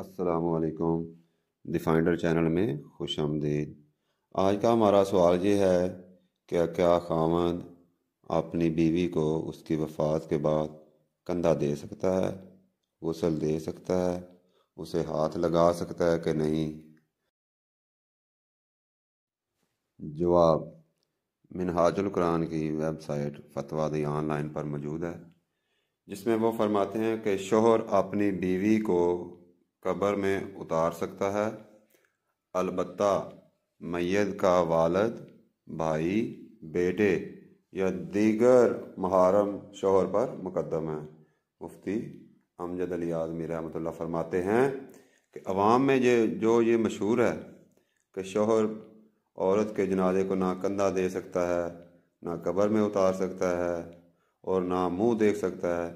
असलकुम डिफाइंडर चैनल में खुश आमदीद आज का हमारा सवाल ये है कि क्या खामद अपनी बीवी को उसकी वफात के बाद कंधा दे सकता है गसल दे सकता है उसे हाथ लगा सकता है कि नहीं जवाब मिनहाजुल कुरान की वेबसाइट फतवा दी ऑनलाइन पर मौजूद है जिसमें वो फरमाते हैं कि शोहर अपनी बीवी को कब्र में उतार सकता है अलबत् मैत का वालद भाई बेटे या दीगर महारम शोहर पर मुकदम है मुफ्ती अमजद अली आजमी रहमत फरमाते हैं कि अवाम में ये जो ये मशहूर है कि शोहर औरत के जनाजे को ना कंधा दे सकता है ना कब्र में उतार सकता है और ना मुंह देख सकता है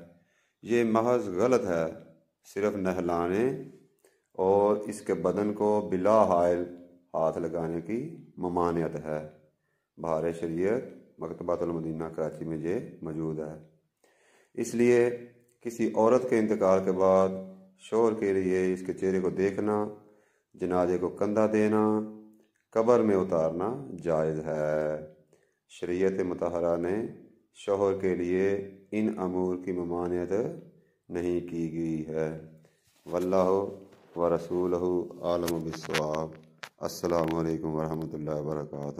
ये महज गलत है सिर्फ नहलाने और इसके बदन को बिला हायल हाथ लगाने की ममानियत है बहार शरीयत मकतबातमदीना कराची में ये मौजूद है इसलिए किसी औरत के इंतकाल के बाद शोर के लिए इसके चेहरे को देखना जनाजे को कंधा देना कबर में उतारना जायज़ है शरीयत मतहरा ने शोहर के लिए इन अमूर की ममानियत नहीं की गई है वल्लाह व रसूल आलम बिस्वाब अल्लाम वरहमल वर्का